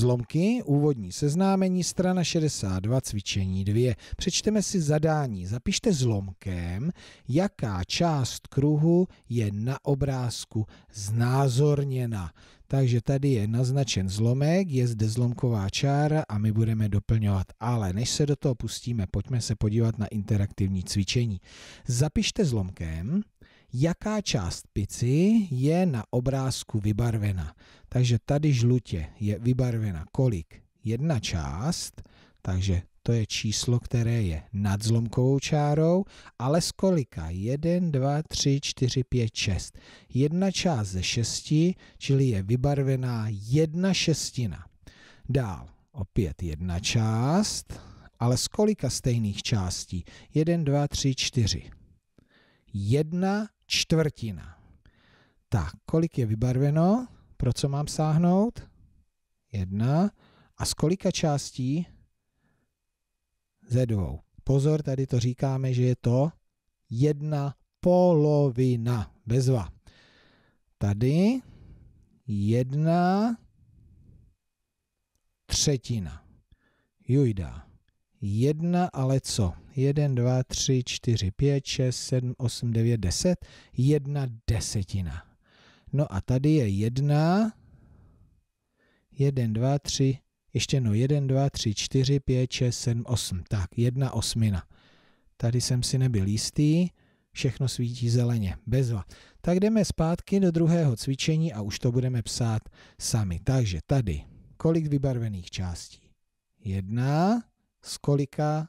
Zlomky, úvodní seznámení, strana 62, cvičení 2. Přečteme si zadání. Zapište zlomkem, jaká část kruhu je na obrázku znázorněna. Takže tady je naznačen zlomek, je zde zlomková čára a my budeme doplňovat. Ale než se do toho pustíme, pojďme se podívat na interaktivní cvičení. Zapište zlomkem, jaká část pici je na obrázku vybarvena. Takže tady žlutě je vybarvena kolik? Jedna část, takže to je číslo, které je nad zlomkovou čárou, ale z kolika? 1, 2, 3, 4, 5, 6. Jedna část ze šesti, čili je vybarvená jedna šestina. Dál, opět jedna část, ale z kolika stejných částí? 1, 2, 3, 4. Jedna čtvrtina. Tak, kolik je vybarveno? Pro co mám sáhnout? Jedna. A z kolika částí? Ze dvou. Pozor, tady to říkáme, že je to jedna polovina. Bezva. Tady jedna třetina. Jujda. Jedna, ale co? 1, 2, 3, 4, 5, 6, 7, 8, 9, 10, jedna desetina. No a tady je jedna, 1, 2, 3, ještě no 1, 2, 3, 4, 5, 6, 7, 8. Tak, jedna osmina. Tady jsem si nebyl jistý, všechno svítí zeleně, bezva. Tak jdeme zpátky do druhého cvičení a už to budeme psát sami. Takže tady, kolik vybarvených částí? Jedna, z kolika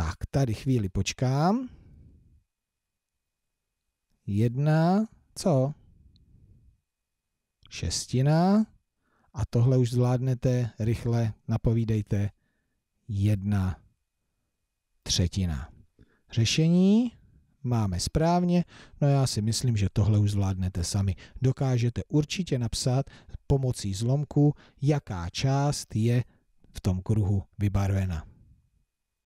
Tak, tady chvíli počkám. Jedna, co? Šestina. A tohle už zvládnete rychle, napovídejte. Jedna třetina. Řešení máme správně, no já si myslím, že tohle už zvládnete sami. Dokážete určitě napsat pomocí zlomku, jaká část je v tom kruhu vybarvena.